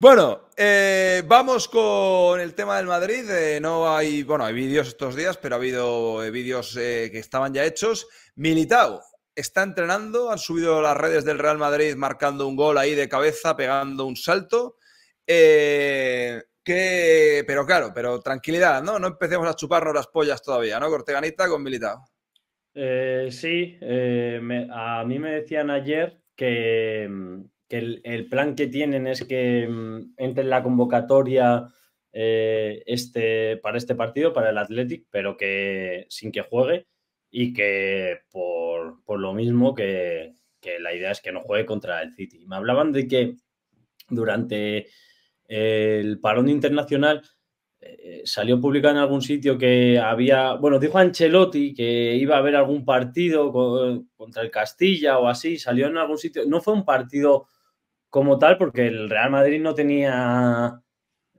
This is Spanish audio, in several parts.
Bueno, eh, vamos con el tema del Madrid. Eh, no hay, bueno, hay vídeos estos días, pero ha habido eh, vídeos que estaban ya hechos. Militao está entrenando, han subido las redes del Real Madrid marcando un gol ahí de cabeza, pegando un salto. que, pero claro, pero tranquilidad, ¿no? No empecemos a chuparnos las pollas todavía, ¿no? Corteganita con Militao. sí, a mí me decían ayer que mm, que el, plan que tienen es que mm, entre en la convocatoria eh, este, para este partido, para el Athletic, pero que sin que juegue y que por, lo mismo que, la idea es que no juegue contra el City. Me hablaban de que durante eh, el parón internacional eh, salió publicado en algún sitio que había, bueno, dijo Ancelotti que iba a haber algún partido contra el Castilla o así, salió en algún sitio, no fue un partido como tal, porque el Real Madrid no tenía.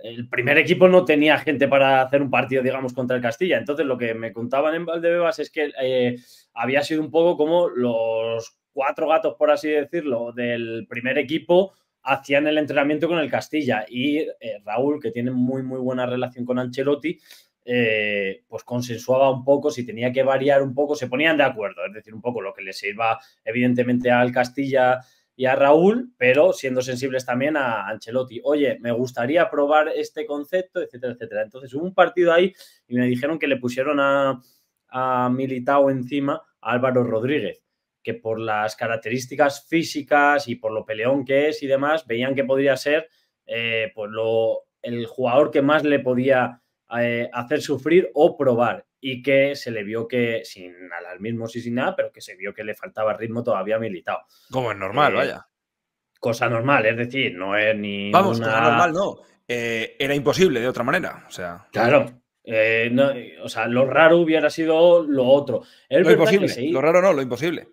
El primer equipo no tenía gente para hacer un partido, digamos, contra el Castilla. Entonces, lo que me contaban en Valdebebas es que eh, había sido un poco como los cuatro gatos, por así decirlo, del primer equipo hacían el entrenamiento con el Castilla. Y eh, Raúl, que tiene muy, muy buena relación con Ancelotti, eh, pues consensuaba un poco, si tenía que variar un poco, se ponían de acuerdo, es decir, un poco lo que le sirva evidentemente al Castilla y a Raúl, pero siendo sensibles también a Ancelotti. Oye, me gustaría probar este concepto, etcétera, etcétera. Entonces hubo un partido ahí y me dijeron que le pusieron a, Militao encima a Álvaro Rodríguez, que por las características físicas y por lo peleón que es y demás, veían que podría ser eh, pues lo, el jugador que más le podía eh, hacer sufrir o probar y que se le vio que, sin alarmismo sí, sin nada, pero que se vio que le faltaba ritmo todavía militado. Como es normal, eh, vaya. Cosa normal, es decir, no es ni. Vamos, cosa normal no. Eh, era imposible de otra manera. O sea. Claro. o sea, lo raro hubiera sido lo otro. lo imposible. Lo raro no, lo imposible.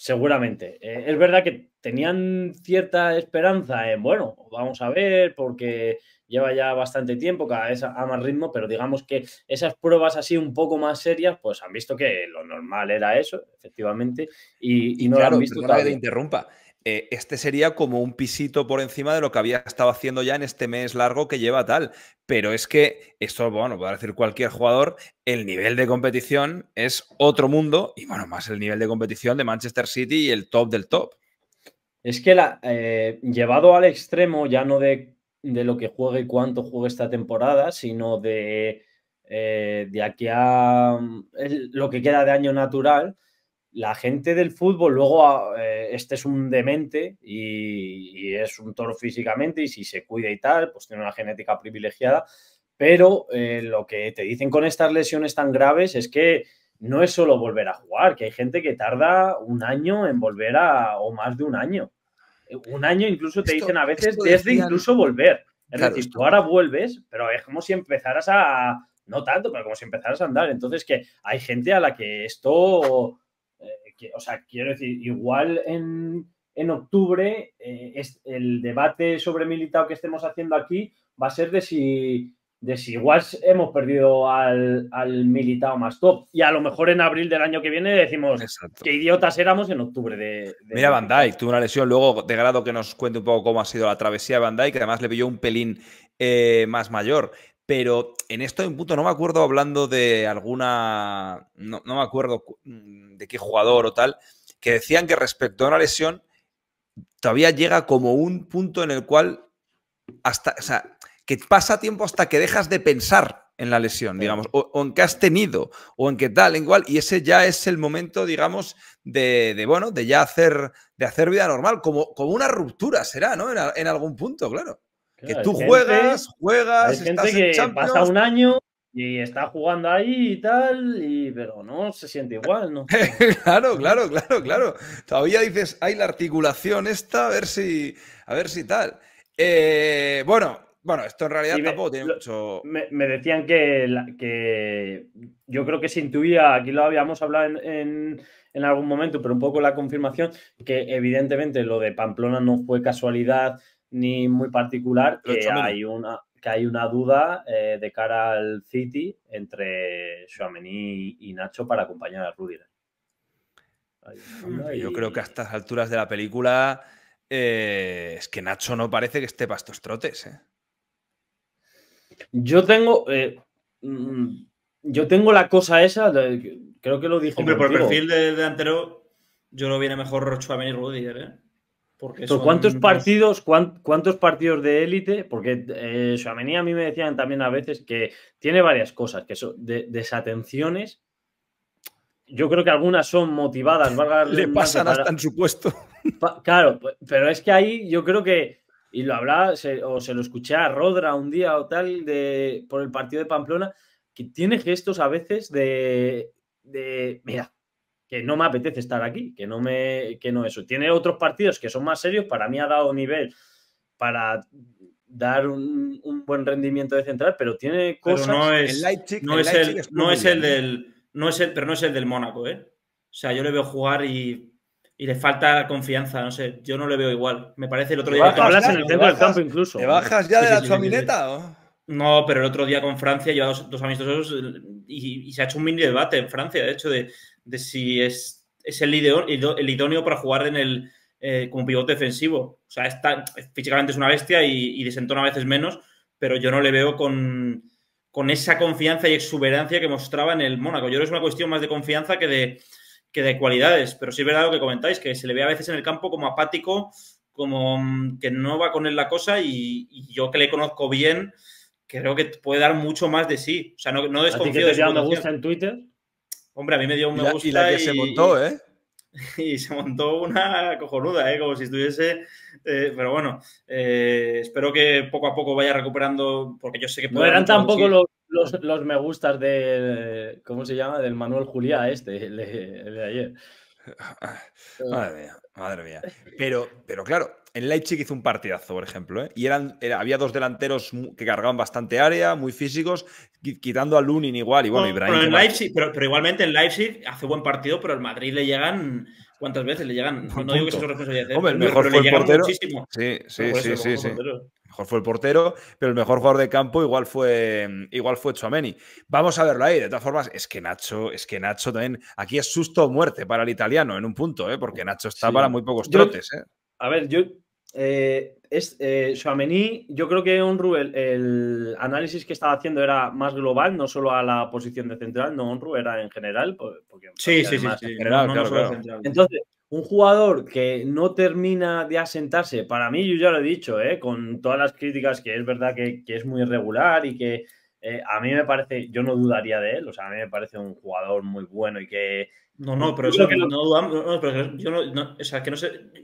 Seguramente. Eh, es verdad que tenían cierta esperanza en, bueno, vamos a ver, porque lleva ya bastante tiempo, cada vez a más ritmo, pero digamos que esas pruebas así un poco más serias, pues han visto que lo normal era eso, efectivamente, y, no lo han visto. que interrumpa. Eh, este sería como un pisito por encima de lo que había estado haciendo ya en este mes largo que lleva tal. Pero es que esto, bueno, puede decir cualquier jugador, el nivel de competición es otro mundo y, bueno, más el nivel de competición de Manchester City y el top del top. Es que la, eh, llevado al extremo, ya no de, lo que juegue y cuánto juegue esta temporada, sino de, eh, de aquí a mm, lo que queda de año natural, la gente del fútbol, luego ah, eh, este es un demente y, es un toro físicamente y si se cuida y tal, pues tiene una genética privilegiada, pero eh, lo que te dicen con estas lesiones tan graves es que no es solo volver a jugar, que hay gente que tarda un año en volver a, o más de un año. Eh, un año incluso te dicen a veces desde de incluso volver. Es decir, tú ahora vuelves, pero es como si empezaras a, no tanto, pero como si empezaras a andar. Entonces que hay gente a la que esto o sea, quiero decir, igual en, octubre eh, es, el debate sobre militado que estemos haciendo aquí va a ser de si, de si igual hemos perdido al, al militado más top. Y a lo mejor en abril del año que viene decimos que qué idiotas éramos en octubre de. Mira, Van Dyke tuvo una lesión. Luego, de grado que nos cuente un poco cómo ha sido la travesía de Van Dyke, que además le pilló un pelín eh, más mayor. Pero en esto en un punto, no me acuerdo hablando de alguna, no, me acuerdo mm, de qué jugador o tal, que decían que respecto a una lesión todavía llega como un punto en el cual hasta, o sea, que pasa tiempo hasta que dejas de pensar en la lesión, digamos, o, en qué has tenido, o en qué tal, igual y ese ya es el momento, digamos, de, de bueno, de ya hacer, de hacer vida normal, como, como una ruptura será, ¿no? en algún punto, claro. Que tú juegas, juegas, hay que pasa un año y está jugando ahí y tal, y, pero no se siente igual, ¿no? claro, claro, claro, claro. Todavía dices, hay la articulación esta, a ver si, a ver si tal. Eh, bueno, bueno, esto en realidad tampoco me, tiene mucho. Me, decían que, que, yo creo que se intuía, aquí lo habíamos hablado en, algún momento, pero un poco la confirmación, que evidentemente lo de Pamplona no fue casualidad ni muy particular que hay una que hay una duda eh, de cara al City entre Chouameni y Nacho para acompañar a Rudiger. Yo creo que a estas alturas de la película eh, es que Nacho no parece que esté estos trotes. Eh. Yo tengo. Mm, yo tengo la cosa esa. creo que lo dije. Hombre, por el perfil de delantero, yo lo viene mejor Chouameni y Rudiger, ¿eh? ¿Cuántos partidos, cuántos partidos de élite? Porque Suamení eh, a mí me decían también a veces que tiene varias cosas, que son desatenciones. Yo creo que algunas son motivadas, Le pasan hasta en su puesto. claro, pero es que ahí yo creo que, y lo hablaba, o se lo escuché a Rodra un día o tal, por el partido de Pamplona, que tiene gestos a veces de mira, que no me apetece estar aquí, que no me, que no eso. Tiene otros partidos que son más serios, para mí ha dado nivel para dar un, buen rendimiento de central, pero tiene cosas. no es el, del, no es el, pero no es el del Mónaco, ¿eh? O sea, yo le veo jugar y, le falta confianza, no sé, yo no le veo igual. Me parece el otro día. hablas en el del campo incluso. ¿Te bajas ya de la chamineta? no, pero el otro día con Francia lleva dos, amistosos y, y, se ha hecho un mini debate en Francia, de hecho, de, de si es, el, idóneo para jugar en el, eh, como pivote defensivo. O sea, está, físicamente es una bestia y, desentona a veces menos, pero yo no le veo con, esa confianza y exuberancia que mostraba en el Mónaco. Yo creo que es una cuestión más de confianza que de, de cualidades, pero sí es verdad lo que comentáis, que se le ve a veces en el campo como apático, como mm, que no va con él la cosa y, yo que le conozco bien, creo que puede dar mucho más de sí. O sea, no, desconfío de gusta en Twitter? Hombre, a mí me dio un me gusta. Y se montó, ¿eh? Y se montó una cojonuda, ¿eh? Como si estuviese. Eh, pero bueno, eh, espero que poco a poco vaya recuperando, porque yo sé que. No eran tampoco los, los, me gustas del. ¿Cómo se llama? Del Manuel Juliá, este, el de, de ayer. Madre mía, madre mía. Pero, pero claro, en Leipzig hizo un partidazo, por ejemplo, ¿eh? y eran, había dos delanteros que cargaban bastante área, muy físicos, quitando a Lunin igual, y Pero, igualmente en Leipzig hace buen partido, pero al Madrid le llegan. ¿Cuántas veces le llegan? No, digo que sea responsabilidad. el mejor fue el portero. Sí, sí, sí, Mejor fue el portero, pero el mejor jugador de campo igual fue igual fue Chuameni. Vamos a verlo ahí. De todas formas, es que Nacho, es que Nacho también. Aquí es susto o muerte para el italiano en un punto, ¿eh? porque Nacho está para muy pocos trotes. ¿eh? A ver, yo eh, es, eh, yo creo que un el, el, análisis que estaba haciendo era más global, no solo a la posición de central, no Onru, era en general. sí, sí, sí, claro, Entonces, un jugador que no termina de asentarse, para mí, yo ya lo he dicho, eh, con todas las críticas, que es verdad que, es muy irregular y que a mí me parece, yo no dudaría de él, o sea, a mí me parece un jugador muy bueno y que no, no, pero eso que no, dudamos.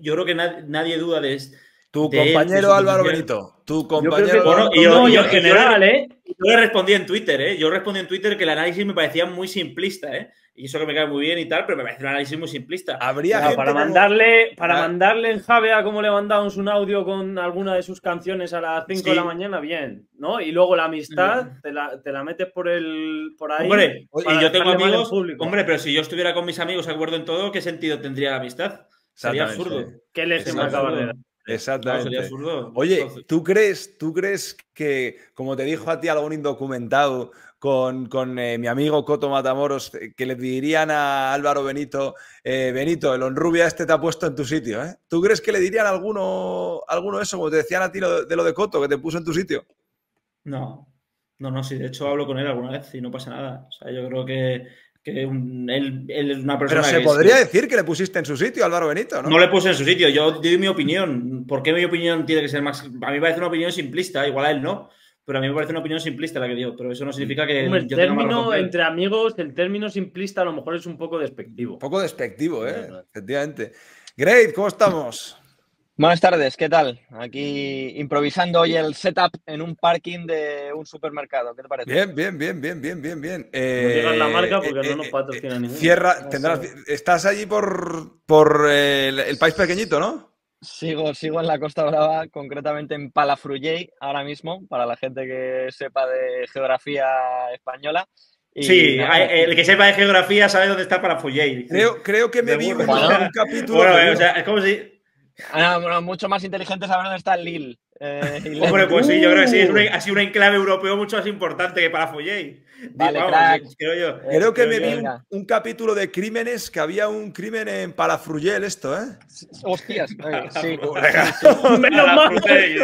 yo creo que nadie, duda de esto. Tu compañero Álvaro Benito. Tu compañero. y yo, yo, en general, ¿eh? Yo le respondí en Twitter, ¿eh? Yo respondí en Twitter que el análisis me parecía muy simplista, ¿eh? y eso que me cae muy bien y tal, pero me parece un análisis muy simplista. Habría que. para mandarle para mandarle en Javea como le mandamos un audio con alguna de sus canciones a las 5 de la mañana, bien, ¿no? Y luego la amistad mm. te, la, metes por el por ahí. Hombre, y yo tengo amigos, hombre, pero si yo estuviera con mis amigos acuerdo en todo, ¿qué sentido tendría la amistad? Sería absurdo. ¿Qué les de dar? Exactamente. Oye, ¿tú crees, ¿tú crees que, como te dijo a ti algún indocumentado, con, eh, mi amigo Coto Matamoros, eh, que le dirían a Álvaro Benito, eh, Benito, el honrubia este te ha puesto en tu sitio. ¿eh? ¿Tú crees que le dirían alguno, alguno eso, como te decían a ti de, lo de Coto, que te puso en tu sitio? No, no, no, sí, de hecho hablo con él alguna vez y no pasa nada. O sea, yo creo que, él, es una persona. Pero se podría decir que le pusiste en su sitio, Álvaro Benito, ¿no? le puse en su sitio, yo doy mi opinión. ¿Por qué mi opinión tiene que ser más.? A mí me parece una opinión simplista, igual a él no. Pero a mí me parece una opinión simplista la que digo, pero eso no significa que. el término entre amigos, el término simplista a lo mejor es un poco despectivo. Un poco despectivo, ¿eh? Efectivamente. Great, ¿cómo estamos? Buenas tardes, ¿qué tal? Aquí improvisando hoy el setup en un parking de un supermercado. ¿Qué te parece? Bien, bien, bien, bien, bien, bien, bien. Eh, la marca porque eh, no nos eh, patrocina eh, Cierra, ah, tendrás, estás allí por, por el país pequeñito, ¿no? Sigo, en la Costa Brava, concretamente en Palafrugell ahora mismo, para la gente que sepa de geografía española. Y sí, el que sepa de geografía sabe dónde está Palafrugell. Creo, creo que me vi un, capítulo. Bueno, es como si... Ah, mucho más inteligente saber dónde está Lille. Eh, Hombre, pues sí, yo creo que sí, es un uh". enclave europeo mucho más importante que para Follet. Vale, eh, creo, que me vi un, capítulo de crímenes que había un crimen en Palafruyel, esto, ¿eh? Hostias, sí. menos mal,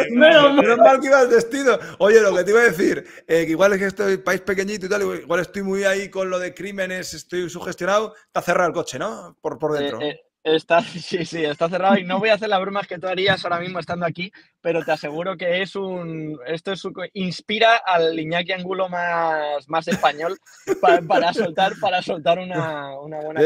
menos mal que ibas vestido. Oye, lo que te iba a decir, eh, que igual es que estoy país pequeñito y tal, igual estoy muy ahí con lo de crímenes, estoy sugestionado, está cerrado el coche, ¿no? Por, por dentro. Está, sí, sí, está cerrado y no voy a hacer las bromas que tú harías ahora mismo estando aquí, pero te aseguro que es un. Esto es un, inspira al Iñaki Angulo más, más español para soltar, para soltar una, una buena.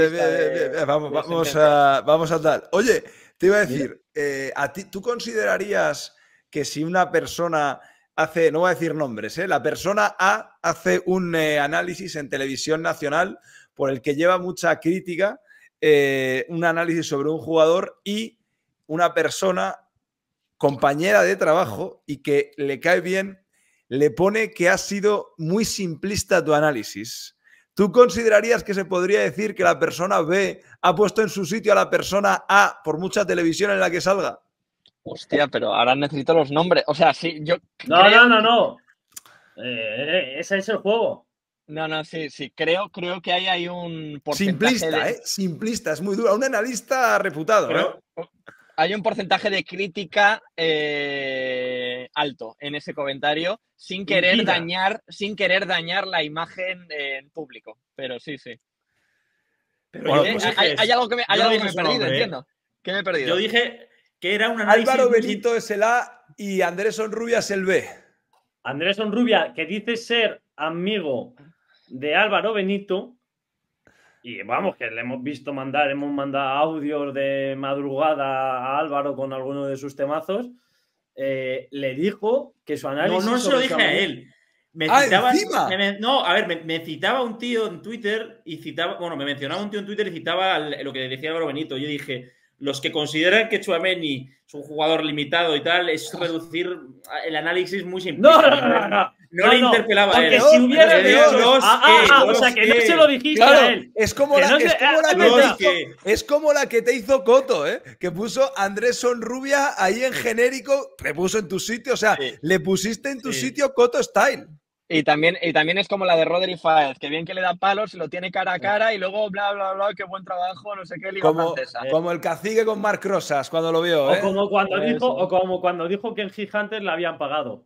vamos, vamos, a, vamos a tal. Oye, te iba a decir, eh, ¿a ti, ¿tú considerarías que si una persona hace, no voy a decir nombres, eh, la persona A hace un eh, análisis en televisión nacional por el que lleva mucha crítica? Eh, un análisis sobre un jugador y una persona compañera de trabajo y que le cae bien, le pone que ha sido muy simplista tu análisis. ¿Tú considerarías que se podría decir que la persona B ha puesto en su sitio a la persona A por mucha televisión en la que salga? Hostia, pero ahora necesito los nombres. O sea, si yo. No, no, no, no. Eh, eh, ese es el juego. No, no, sí, sí, creo, creo que ahí hay un porcentaje. Simplista, ¿eh? Simplista, es muy duro. Un analista reputado, ¿eh? Hay un porcentaje de crítica eh, alto en ese comentario, sin querer dañar, sin querer dañar la imagen en público. Pero sí, sí. Pues hay, algo que me, he perdido, ¿eh? entiendo. ¿Qué me he perdido? Yo dije que era un Álvaro Benito es el A y Andrés Onrubia es el B. Andrés Onrubia, que dice ser amigo de Álvaro Benito. Y vamos, que le hemos visto mandar, hemos mandado audios de madrugada a Álvaro con alguno de sus temazos. Eh, le dijo que su análisis. No, no se lo dije a él. Me ah, citaba, no, a ver, me, citaba un tío en Twitter y citaba, bueno, me mencionaba un tío en Twitter y citaba lo que decía Álvaro Benito. Yo dije, los que consideran que Chuameni es un jugador limitado y tal, es reducir el análisis muy simple. no, no, le interpelaba no, a si hubiera ah, ah, ah o sea, que, no se lo dijiste Es como, la, que, es, como la que te hizo, Coto, ¿eh? Que puso Andrés Sonrubia ahí en genérico, le puso en tu sitio, o sea, le pusiste en tu sitio Coto Style. Y también, y también es como la de Roderick Faez, que bien que le da palos, lo tiene cara a cara y luego bla, bla, bla, qué buen trabajo, no sé qué, liga como, eh. Como el cacique con Marc Rosas cuando lo vio. O, ¿eh? como cuando dijo, o como cuando dijo que el Gigantes la habían pagado.